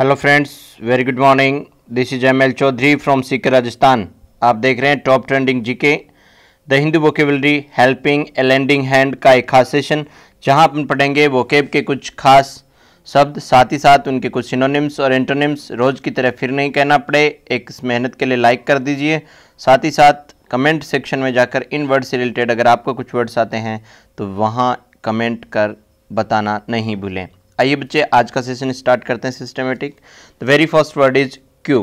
hello friends very good morning this is M L Chaudhary from Sikar Rajasthan आप देख रहे हैं top trending GK the Hindu vocabulary helping a lending hand का एक खास सेशन जहां अपन पढ़ेंगे वोकेब के कुछ खास शब्द साथ ही साथ उनके कुछ सिनोनिम्स और एंटोनिम्स रोज़ की तरह फिर नहीं कहना पड़े एक इस मेहनत के लिए लाइक कर दीजिए साथ ही साथ कमेंट सेक्शन में जाकर इन वर्ड से रिलेटेड अगर आपको कुछ वर्ड्स आते हैं तो वहाँ कमेंट कर बताना नहीं भूलें आइए बच्चे आज का सेशन स्टार्ट करते हैं systematic the very first word is cue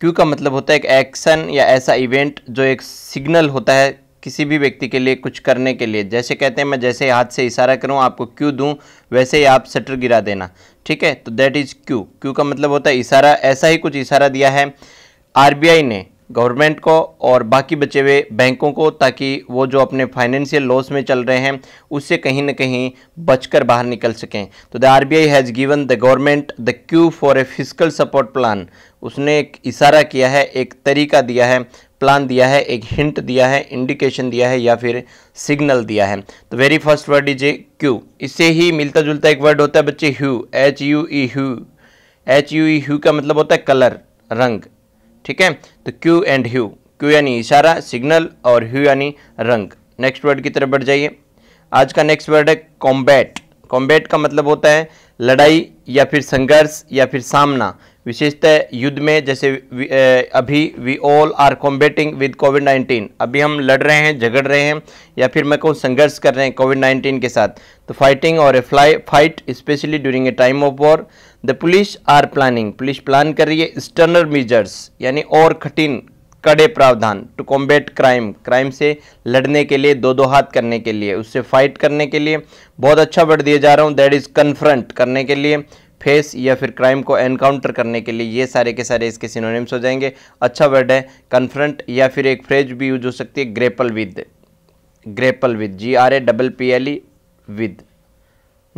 cue का मतलब होता है एक एक्शन या ऐसा इवेंट जो एक सिग्नल होता है किसी भी व्यक्ति के लिए कुछ करने के लिए जैसे कहते हैं मैं जैसे हाथ से इशारा करूं आपको क्यू दूं वैसे ही आप शटर गिरा देना ठीक है तो दैट इज़ क्यू क्यू का मतलब होता है इशारा ऐसा ही कुछ इशारा दिया है आरबीआई ने गवर्नमेंट को और बाकी बचे हुए बैंकों को ताकि वो जो अपने फाइनेंशियल लॉस में चल रहे हैं उससे कहीं ना कहीं बचकर बाहर निकल सकें तो the RBI has given the government the cue for a physical support plan उसने एक इशारा किया है एक तरीका दिया है प्लान दिया है एक हिंट दिया है इंडिकेशन दिया है या फिर सिग्नल दिया है तो very first word is a cue इससे ही मिलता जुलता एक वर्ड होता है बच्चे hue H U E hue H U E hue का मतलब होता है कलर रंग ठीक है तो क्यू एंड ह्यू क्यू यानी इशारा सिग्नल और ह्यू यानी रंग नेक्स्ट वर्ड की तरफ बढ़ जाइए आज का नेक्स्ट वर्ड है कॉम्बैट कॉम्बैट का मतलब होता है लड़ाई या फिर संघर्ष या फिर सामना विशेषतः युद्ध में जैसे अभी we all are combating with Covid nineteen अभी हम लड़ रहे हैं झगड़ रहे हैं या फिर मैं कहूँ संघर्ष कर रहे हैं कोविड नाइन्टीन के साथ तो फाइटिंग और a fly fight specially during a time of war the police are planning police plan कर रही है एक्सटर्नल मेजर्स यानी और कठिन कड़े प्रावधान टू कॉम्बेट क्राइम क्राइम से लड़ने के लिए दो दो हाथ करने के लिए उससे फाइट करने के लिए बहुत अच्छा वर्ड दिए जा रहा हूँ दैट इज़ कन्फ्रंट करने के लिए फेस या फिर क्राइम को एनकाउंटर करने के लिए ये सारे के सारे इसके सिनोनिम्स हो जाएंगे अच्छा वर्ड है कन्फ्रंट या फिर एक फ्रेज भी यूज हो सकती है grapple with grapple with G R A double P L E with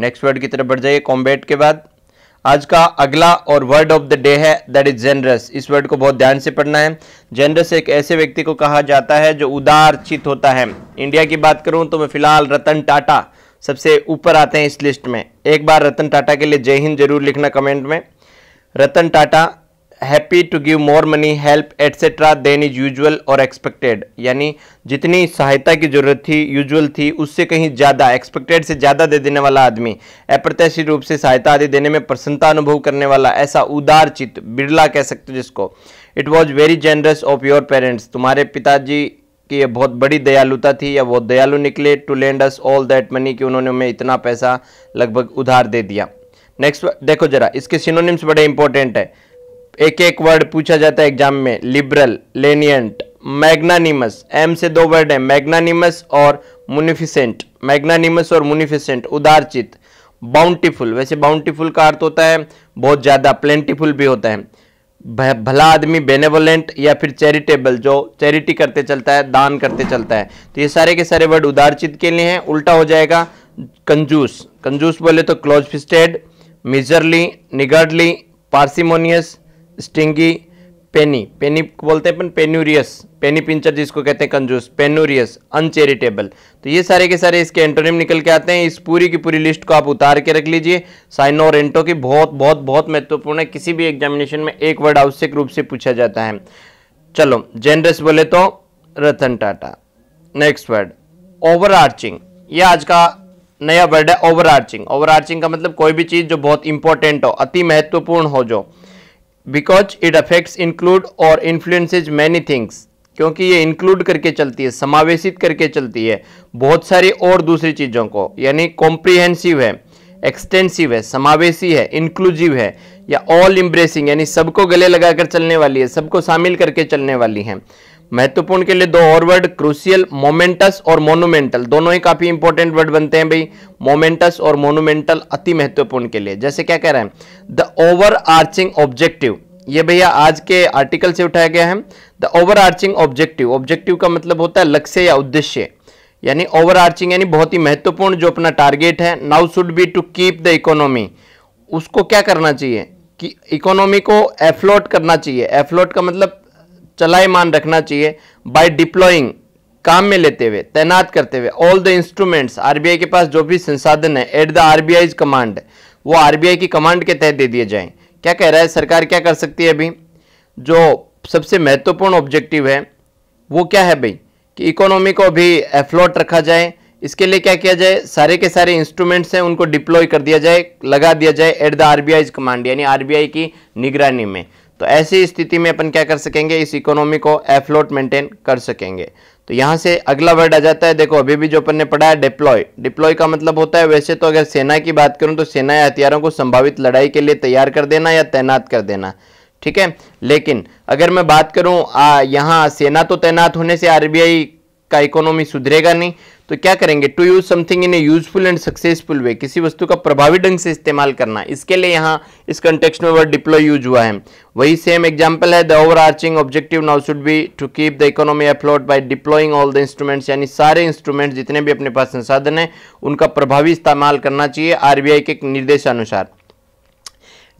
next word की तरफ बढ़ जाइए कॉम्बेट के बाद आज का अगला और वर्ड ऑफ द डे है दैट इज जेनरस इस वर्ड को बहुत ध्यान से पढ़ना है जेनरस एक ऐसे व्यक्ति को कहा जाता है जो उदार चित होता है इंडिया की बात करूं तो मैं फिलहाल रतन टाटा सबसे ऊपर आते हैं इस लिस्ट में एक बार रतन टाटा के लिए जय हिंद जरूर लिखना कमेंट में Ratan Tata happy to give more money help etcetera then is usual और एक्सपेक्टेड यानी जितनी सहायता की जरूरत थी यूजुअल थी उससे कहीं ज़्यादा एक्सपेक्टेड से ज़्यादा दे देने वाला आदमी अप्रत्याशित रूप से सहायता आदि देने में प्रसन्नता अनुभव करने वाला ऐसा उदार चित्त बिरला कह सकते जिसको it was very generous of your parents तुम्हारे पिताजी कि ये बहुत बड़ी दयालुता थी या वो दयालु निकले to lend us all that money कि उन्होंने हमें इतना पैसा लगभग उधार दे दिया नेक्स्ट देखो जरा इसके सिनोनिम्स बड़े इंपॉर्टेंट है एक एक वर्ड पूछा जाता है एग्जाम में लिबरल लेनियंट मैग्नानिमस एम से दो वर्ड है मैग्नानिमस और मुनिफिसेंट मैग्नानिमस और मुनिफिसेंट उदारचित बाउंटीफुल वैसे बाउंटीफुल का अर्थ होता है बहुत ज़्यादा प्लेंटीफुल भी होता है भला आदमी बेनेवोलेंट या फिर चैरिटेबल जो चैरिटी करते चलता है दान करते चलता है तो ये सारे के सारे वर्ड उदारचित के लिए हैं उल्टा हो जाएगा कंजूस कंजूस बोले तो close fisted miserly niggardly parsimonious stingy penny penny बोलते हैं अपन पेन्यूरियस पेनी पिंचर जिसको कहते हैं कंजूस पेन्यूरियस अनचेरिटेबल तो ये सारे के सारे इसके एंटोनिम निकल के आते हैं इस पूरी की पूरी लिस्ट को आप उतार के रख लीजिए साइनो और एंटो की बहुत बहुत बहुत महत्वपूर्ण है किसी भी एग्जामिनेशन में एक वर्ड आवश्यक रूप से पूछा जाता है चलो जेनरस बोले तो Ratan Tata next word overarching ये आज का नया वर्ड है ओवर आर्चिंग ओवर आर्चिंग का मतलब कोई भी चीज़ जो बहुत इंपॉर्टेंट हो अति महत्वपूर्ण हो जो बिकॉज इट अफेक्ट्स इंक्लूड और इन्फ्लुएंसेज मैनी थिंग्स क्योंकि ये इंक्लूड करके चलती है समावेशित करके चलती है बहुत सारी और दूसरी चीज़ों को यानी कॉम्प्रीहेंसिव है एक्सटेंसिव है समावेशी है इंक्लूसिव है या ऑल इम्ब्रेसिंग यानी सबको गले लगाकर चलने वाली है सबको शामिल करके चलने वाली है महत्वपूर्ण के लिए दो और वर्ड क्रूसियल मोमेंटस और मोनुमेंटल दोनों ही काफी इंपॉर्टेंट वर्ड बनते हैं भाई मोमेंटस और मोनुमेंटल अति महत्वपूर्ण के लिए जैसे क्या कह रहे हैं द ओवर आर्चिंग ऑब्जेक्टिव ये भैया आज के आर्टिकल से उठाया गया है the overarching objective objective का मतलब होता है लक्ष्य या उद्देश्य यानी ओवर आर्चिंग यानी बहुत ही महत्वपूर्ण जो अपना टारगेट है now should be to keep the economy उसको क्या करना चाहिए कि इकोनॉमी को एफ्लोट करना चाहिए एफ्लोट का मतलब चलायमान रखना चाहिए बाय डिप्लॉइंग काम में लेते हुए तैनात करते हुए ऑल द इंस्ट्रूमेंट्स आरबीआई के पास जो भी संसाधन है एट द आरबीआई कमांड वो आरबीआई की कमांड के तहत दे दिए जाएं क्या कह रहा है सरकार क्या कर सकती है अभी जो सबसे महत्वपूर्ण ऑब्जेक्टिव है वो क्या है भाई कि इकोनॉमी को भी एफ्लोट रखा जाए इसके लिए क्या किया जाए सारे के सारे इंस्ट्रूमेंट्स हैं उनको डिप्लॉय कर दिया जाए लगा दिया जाए एट द आरबीआई कमांड यानी आरबीआई की निगरानी में तो ऐसी स्थिति में अपन क्या कर सकेंगे इस इकोनॉमी को एफ्लोट मेंटेन कर सकेंगे तो यहाँ से अगला वर्ड आ जाता है देखो अभी भी जो अपन ने पढ़ा है डिप्लॉय डिप्लॉय का मतलब होता है वैसे तो अगर सेना की बात करूँ तो सेना या हथियारों को संभावित लड़ाई के लिए तैयार कर देना या तैनात कर देना ठीक है लेकिन अगर मैं बात करूं यहाँ सेना तो तैनात होने से आरबीआई का इकोनॉमी सुधरेगा नहीं तो क्या करेंगे to use something in a useful and successful way किसी वस्तु का प्रभावी ढंग से इस्तेमाल करना इसके लिए यहाँ इस कंटेक्स में वर्ड डिप्लॉय यूज हुआ है वही सेम एग्जाम्पल है the overarching objective now should be to keep the economy afloat by deploying all the instruments यानी सारे इंस्ट्रूमेंट्स जितने भी अपने पास संसाधन है उनका प्रभावी इस्तेमाल करना चाहिए आरबीआई के निर्देशानुसार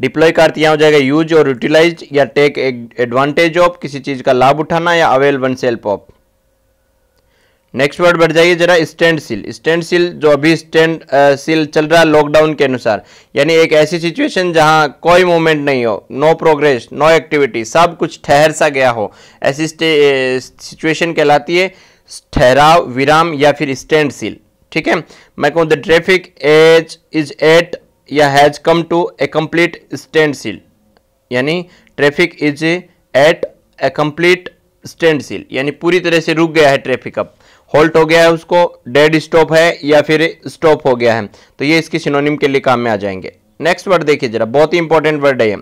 डिप्लॉय का अर्थ यहाँ हो जाएगा यूज और यूटिलाइज या टेक एडवांटेज ऑफ किसी चीज़ का लाभ उठाना या avail oneself of next word बढ़ जाइए जरा स्टैंड सील स्टैंड सील जो अभी स्टैंड सील चल रहा है लॉकडाउन के अनुसार यानी एक ऐसी सिचुएशन जहां कोई मूवमेंट नहीं हो नो प्रोग्रेस नो एक्टिविटी सब कुछ ठहर सा गया हो ऐसी सिचुएशन कहलाती है ठहराव विराम या फिर स्टैंड सील ठीक है मैं कहूँ the traffic as is at या has come to a complete standstill यानी traffic is at a complete standstill यानी पूरी तरह से रुक गया है ट्रैफिक अब होल्ट हो गया है उसको डेड स्टॉप है या फिर स्टॉप हो गया है तो ये इसकी सिनोनिम के लिए काम में आ जाएंगे नेक्स्ट वर्ड देखिए जरा बहुत ही इंपॉर्टेंट वर्ड है ये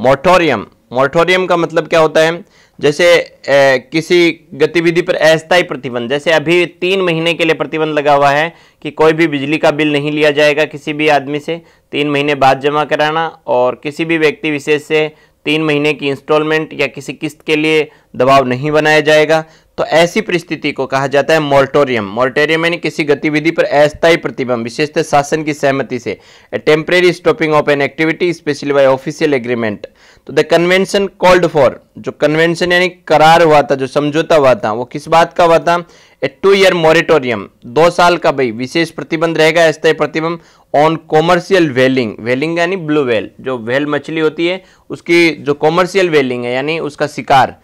मोटोरियम मोटोरियम का मतलब क्या होता है जैसे ए, किसी गतिविधि पर अस्थायी प्रतिबंध जैसे अभी तीन महीने के लिए प्रतिबंध लगा हुआ है कि कोई भी बिजली का बिल नहीं लिया जाएगा किसी भी आदमी से तीन महीने बाद जमा कराना और किसी भी व्यक्ति विशेष से तीन महीने की इंस्टॉलमेंट या किसी किस्त के लिए दबाव नहीं बनाया जाएगा तो ऐसी परिस्थिति को कहा जाता है मोल्टोरियम मोल्टेरियम यानी किसी गतिविधि पर अस्थायी प्रतिबंध विशेषतः शासन की सहमति से a temporary stopping of an activity specially by official agreement तो द कन्वेंशन कॉल्ड फॉर जो कन्वेंशन यानी करार हुआ था जो समझौता हुआ था वो किस बात का हुआ था ए टू ईयर मोरिटोरियम दो साल का भाई विशेष प्रतिबंध रहेगा अस्थायी प्रतिबंध ऑन कॉमर्शियल वेलिंग वेलिंग यानी ब्लू वेल जो वेल मछली होती है उसकी जो कॉमर्शियल वेलिंग है यानी उसका शिकार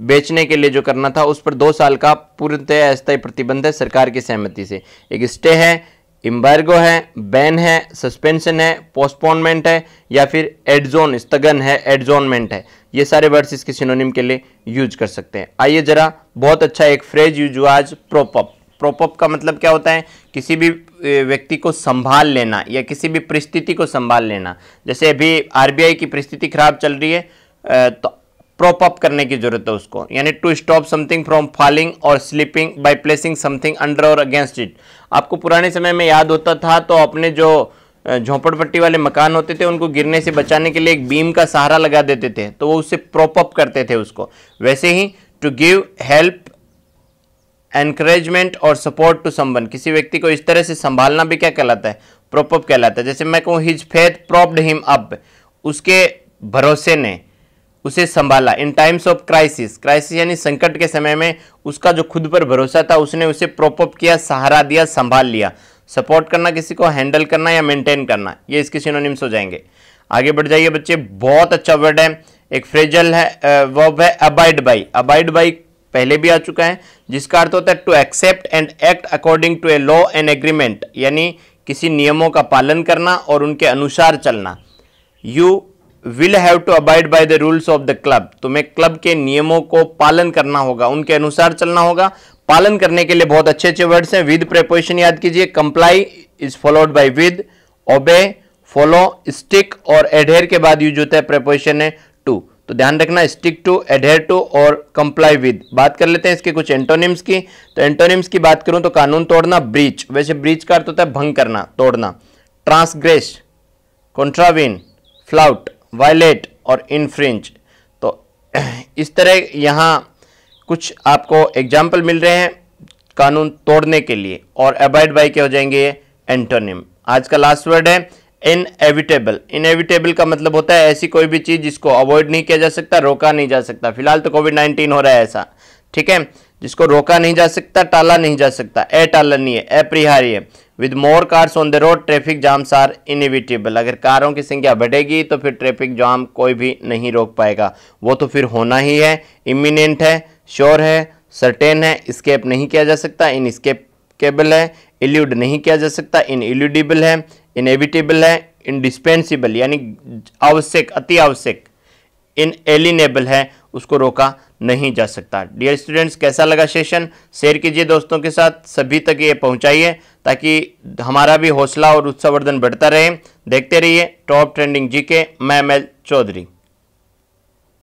बेचने के लिए जो करना था उस पर दो साल का पूर्णतः अस्थायी प्रतिबंध है सरकार की सहमति से एक स्टे है इम्बर्गो है बैन है सस्पेंशन है पोस्टपोनमेंट है या फिर एडजोन स्थगन है एडजोनमेंट है ये सारे वर्ड्स इसके सिनोनिम के लिए यूज कर सकते हैं आइए जरा बहुत अच्छा एक फ्रेज यूज हुआ आज प्रोपअप प्रोपअप का मतलब क्या होता है किसी भी व्यक्ति को संभाल लेना या किसी भी परिस्थिति को संभाल लेना जैसे अभी आरबीआई की परिस्थिति खराब चल रही है तो प्रॉप अप करने की जरूरत है उसको यानी to stop something from falling और slipping by placing something under और अगेंस्ट इट आपको पुराने समय में याद होता था तो अपने जो झोंपड़पट्टी वाले मकान होते थे उनको गिरने से बचाने के लिए एक बीम का सहारा लगा देते थे तो वो उससे प्रॉप अप करते थे उसको वैसे ही टू गिव हेल्प एनकरेजमेंट और सपोर्ट टू समवन किसी व्यक्ति को इस तरह से संभालना भी क्या कहलाता है प्रॉपअप कहलाता है जैसे मैं कहूँ his faith propped him up उसके भरोसे ने उसे संभाला in times of crisis crisis यानी संकट के समय में उसका जो खुद पर भरोसा था उसने उसे प्रोपअप किया सहारा दिया संभाल लिया सपोर्ट करना किसी को हैंडल करना या मेंटेन करना ये इसके सिनोनिम्स हो जाएंगे आगे बढ़ जाइए बच्चे बहुत अच्छा वर्ड है एक फ्रेजल है वर्ब है अबाइड बाई अबाइड बाई पहले भी आ चुका है जिसका अर्थ होता है to accept and act according to a law and agreement यानी किसी नियमों का पालन करना और उनके अनुसार चलना you will have to abide by the rules of the club तुम्हें क्लब के नियमों को पालन करना होगा उनके अनुसार चलना होगा पालन करने के लिए बहुत अच्छे अच्छे वर्ड्स हैं विद प्रेपोजिशन याद कीजिए comply is followed by with obey follow stick और एडहेर के बाद यूज होता है प्रेपोजिशन है टू तो ध्यान रखना स्टिक टू एडहेर टू और कंप्लाई विद बात कर लेते हैं इसके कुछ एंटोनिम्स की तो एंटोनिम्स की बात करूं तो कानून तोड़ना ब्रीच वैसे ब्रीच का अर्थ होता है भंग करना तोड़ना ट्रांसग्रेस कॉन्ट्राविन फ्लाउट वायलेट और इनफ्रिंज तो इस तरह यहाँ कुछ आपको एग्जाम्पल मिल रहे हैं कानून तोड़ने के लिए और अबाइड बाई के हो जाएंगे एंटोनिम आज का लास्ट वर्ड है इनएविटेबल इनएविटेबल का मतलब होता है ऐसी कोई भी चीज़ जिसको अवॉइड नहीं किया जा सकता रोका नहीं जा सकता फिलहाल तो कोविड नाइन्टीन हो रहा है ऐसा ठीक है जिसको रोका नहीं जा सकता टाला नहीं जा सकता अटालनीय अपरिहार्य with more cars on the road traffic jams are inevitable अगर कारों की संख्या बढ़ेगी तो फिर ट्रैफिक जाम कोई भी नहीं रोक पाएगा वो तो फिर होना ही है इमिनेंट है श्योर है सर्टेन है स्केप नहीं किया जा सकता इन स्केप केबल है इल्यूड नहीं किया जा सकता इन इल्यूडिबल है इनएविटेबल है इनडिस्पेंसिबल यानी आवश्यक अति आवश्यक इन एलिनेबल है उसको रोका नहीं जा सकता डियर स्टूडेंट्स कैसा लगा सेशन शेयर कीजिए दोस्तों के साथ सभी तक ये पहुंचाइए ताकि हमारा भी हौसला और उत्साहवर्धन बढ़ता रहे देखते रहिए टॉप ट्रेंडिंग जीके मैं एम चौधरी